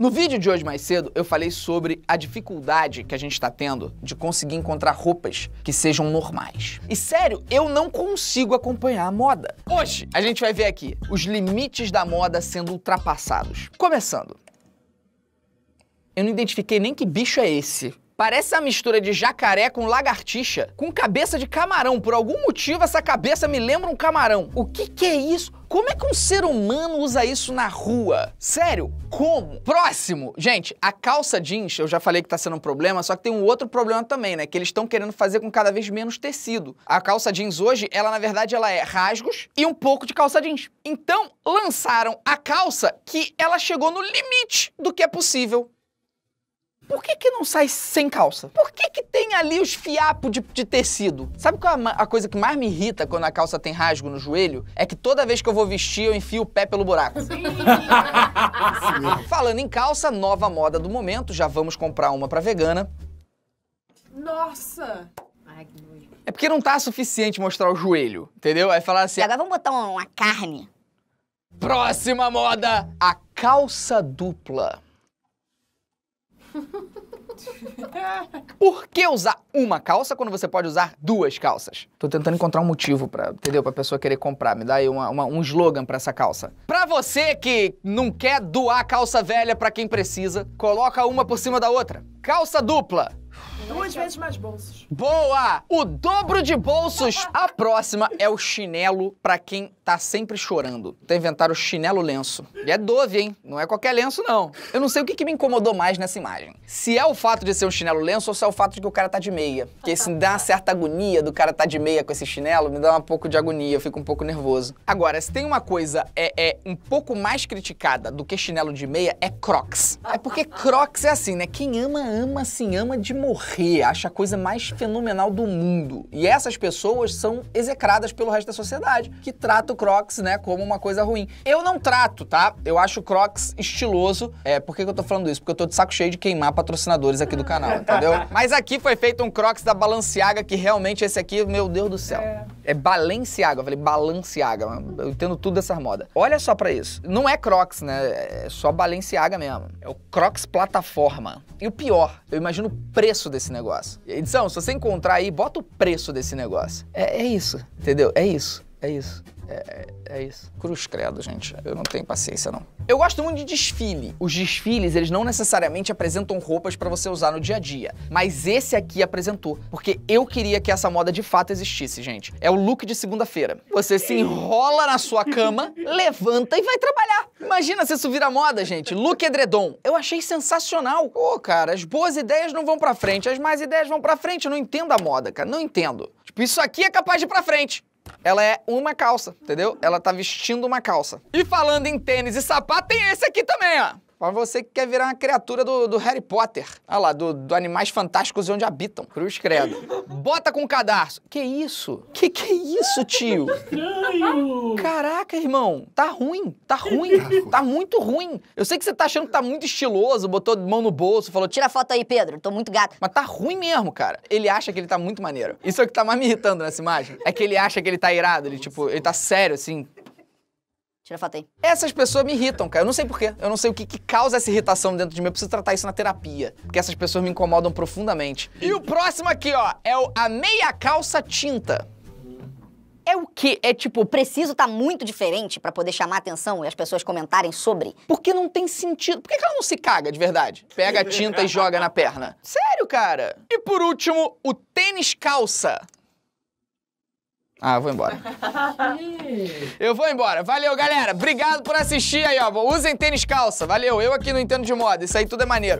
No vídeo de hoje mais cedo, eu falei sobre a dificuldade que a gente está tendo de conseguir encontrar roupas que sejam normais. E sério, eu não consigo acompanhar a moda. Hoje, a gente vai ver aqui os limites da moda sendo ultrapassados. Começando. Eu não identifiquei nem que bicho é esse Parece a mistura de jacaré com lagartixa, com cabeça de camarão. Por algum motivo, essa cabeça me lembra um camarão. O que, que é isso? Como é que um ser humano usa isso na rua? Sério, como? Próximo! Gente, a calça jeans, eu já falei que tá sendo um problema, só que tem um outro problema também, né? Que eles estão querendo fazer com cada vez menos tecido. A calça jeans hoje, ela na verdade ela é rasgos e um pouco de calça jeans. Então, lançaram a calça que ela chegou no limite do que é possível por que, que não sai sem calça? Por que, que tem ali os fiapos de, de tecido? Sabe qual é a, a, coisa que mais me irrita quando a calça tem rasgo no joelho? É que toda vez que eu vou vestir, eu enfio o pé pelo buraco. Sim. Falando em calça, nova moda do momento, já vamos comprar uma pra vegana. Nossa! Ai, que nojo. É porque não tá suficiente mostrar o joelho, entendeu? Aí falar assim. Agora vamos botar uma carne. Próxima moda: a calça dupla. Por que usar uma calça quando você pode usar duas calças? Tô tentando encontrar um motivo para, entendeu? Pra pessoa querer comprar. Me dá aí uma, uma, um slogan para essa calça. Pra você que não quer doar calça velha para quem precisa, coloca uma por cima da outra. Calça dupla Duas vezes mais bolsos. Boa! O dobro de bolsos. A próxima é o chinelo para quem tá sempre chorando. Então inventaram o chinelo lenço. E é Dove, hein? Não é qualquer lenço, não. Eu não sei o que, que me incomodou mais nessa imagem. Se é o fato de ser um chinelo lenço ou se é o fato de que o cara tá de meia. Porque isso me dá uma certa agonia do cara tá de meia com esse chinelo, me dá um pouco de agonia, eu fico um pouco nervoso. Agora, se tem uma coisa é, é um pouco mais criticada do que chinelo de meia, é crocs. É porque crocs é assim, né? Quem ama, ama, assim, ama de morrer rir, acha a coisa mais fenomenal do mundo. E essas pessoas são execradas pelo resto da sociedade, que trata o Crocs, né, como uma coisa ruim. Eu não trato, tá? Eu acho o Crocs estiloso. É, por que, que eu tô falando isso? Porque eu tô de saco cheio de queimar patrocinadores aqui do canal, entendeu? Mas aqui foi feito um Crocs da Balenciaga, que realmente esse aqui, meu Deus do céu. É, é Balenciaga, eu falei Balenciaga, eu entendo tudo dessa moda. Olha só para isso. Não é Crocs, né? É só Balenciaga mesmo. É o Crocs plataforma. E o pior, eu imagino o preço desse desse negócio. Edição, se você encontrar aí, bota o preço desse negócio. É, é isso, entendeu? É isso, é isso. É, é, é isso. Cruz credo, gente. Eu não tenho paciência, não. Eu gosto muito de desfile. Os desfiles, eles não necessariamente apresentam roupas para você usar no dia a dia. Mas esse aqui apresentou. Porque eu queria que essa moda de fato existisse, gente. É o look de segunda-feira. Você se enrola na sua cama, levanta e vai trabalhar. Imagina se isso vira moda, gente. Look edredom. Eu achei sensacional. Pô, oh, cara, as boas ideias não vão pra frente, as más ideias vão pra frente. Eu não entendo a moda, cara. Não entendo. Tipo, isso aqui é capaz de ir pra frente. Ela é uma calça, entendeu? Ela tá vestindo uma calça. E falando em tênis e sapato, tem esse aqui também, ó. Para você que quer virar uma criatura do, do Harry Potter. Olha lá, do, do, Animais Fantásticos e Onde Habitam. Cruz credo. Bota com cadarço. Que isso? Que que é isso, tio? Estranho. Caraca, irmão. Tá, tá ruim. Tá ruim. tá muito ruim. Eu sei que você tá achando que tá muito estiloso, botou mão no bolso, falou... Tira a foto aí, Pedro. Tô muito gato. Mas tá ruim mesmo, cara. Ele acha que ele tá muito maneiro. Isso é o que tá mais me irritando nessa imagem. É que ele acha que ele tá irado. Ele, tipo, ele tá sério, assim, Tira foto aí. Essas pessoas me irritam, cara. Eu não sei porquê. Eu não sei o que, que, causa essa irritação dentro de mim. Eu preciso tratar isso na terapia. Porque essas pessoas me incomodam profundamente. E o próximo aqui, ó, é o a meia calça tinta. É o quê? É tipo, preciso tá muito diferente para poder chamar atenção e as pessoas comentarem sobre? Porque não tem sentido. Por que, que ela não se caga de verdade? Pega a tinta e joga na perna. Sério, cara? E por último, o tênis calça. Ah, vou embora. eu vou embora. Valeu, galera. Obrigado por assistir aí, ó. Usem tênis calça. Valeu. Eu aqui não entendo de moda. Isso aí tudo é maneiro.